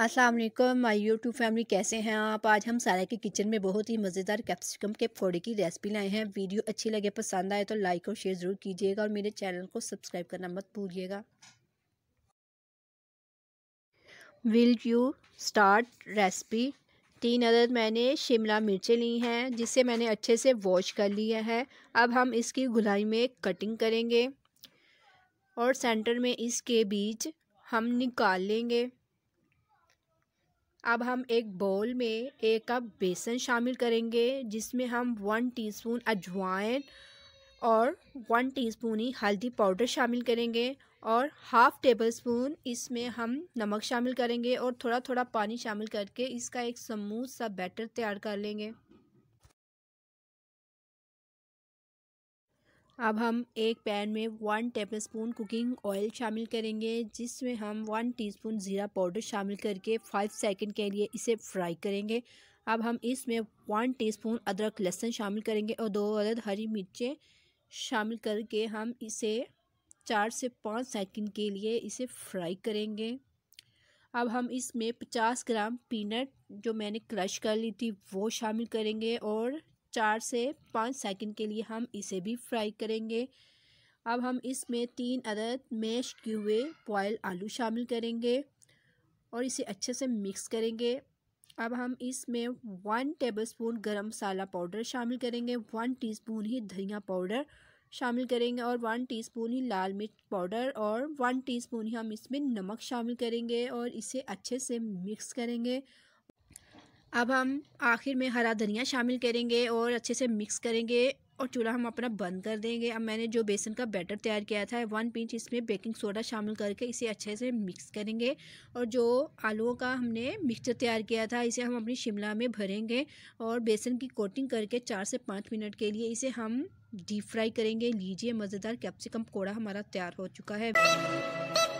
अस्सलाम वालेकुम my YouTube family कैसे हैं आप आज हम सारा के किचन में बहुत ही मज़ेदार कैप्सिकम के पकौड़े की रेसिपी लाए हैं वीडियो अच्छी लगे पसंद आए तो लाइक और शेयर ज़रूर कीजिएगा और मेरे चैनल को सब्सक्राइब करना मत भूलिएगा विल यू स्टार्ट रेसिपी तीन अदद मैंने शिमला मिर्चें ली हैं जिसे मैंने अच्छे से वॉश कर लिया है अब हम इसकी गुलाई में कटिंग करेंगे और सेंटर में इसके बीज हम निकाल लेंगे अब हम एक बाउल में एक कप बेसन शामिल करेंगे जिसमें हम वन टीस्पून अजवाइन और वन टीस्पून ही हल्दी पाउडर शामिल करेंगे और हाफ़ टेबल स्पून इसमें हम नमक शामिल करेंगे और थोड़ा थोड़ा पानी शामिल करके इसका एक समूथ सा बैटर तैयार कर लेंगे अब हम एक पैन में वन टेबलस्पून कुकिंग ऑयल शामिल करेंगे जिसमें हम वन टीस्पून ज़ीरा पाउडर शामिल करके फाइव सेकंड के लिए इसे फ्राई करेंगे अब हम इसमें वन टीस्पून अदरक लहसुन शामिल करेंगे और दो अदद हरी मिर्चें शामिल करके हम इसे चार से पाँच सेकंड के लिए इसे फ्राई करेंगे अब हम इसमें पचास ग्राम पीनट जो मैंने क्रश कर ली थी वो शामिल करेंगे और चार से पाँच सेकंड के लिए हम इसे भी फ्राई करेंगे अब हम इसमें तीन अदद मैश किए हुए बॉयल आलू शामिल करेंगे और इसे अच्छे से मिक्स करेंगे अब हम इसमें वन टेबलस्पून गरम मसाला पाउडर शामिल करेंगे वन टीस्पून ही धनिया पाउडर शामिल करेंगे और वन टीस्पून ही लाल मिर्च पाउडर और वन टीस्पून ही हम इसमें नमक शामिल करेंगे और इसे अच्छे से मिक्स करेंगे अब हम आखिर में हरा धनिया शामिल करेंगे और अच्छे से मिक्स करेंगे और चूल्हा हम अपना बंद कर देंगे अब मैंने जो बेसन का बैटर तैयार किया था वन पिंच इसमें बेकिंग सोडा शामिल करके इसे अच्छे से मिक्स करेंगे और जो आलूओं का हमने मिक्सचर तैयार किया था इसे हम अपनी शिमला में भरेंगे और बेसन की कोटिंग करके चार से पाँच मिनट के लिए इसे हम डीप फ्राई करेंगे लीजिए मज़ेदार कैप्सिकम कोड़ा हमारा तैयार हो चुका है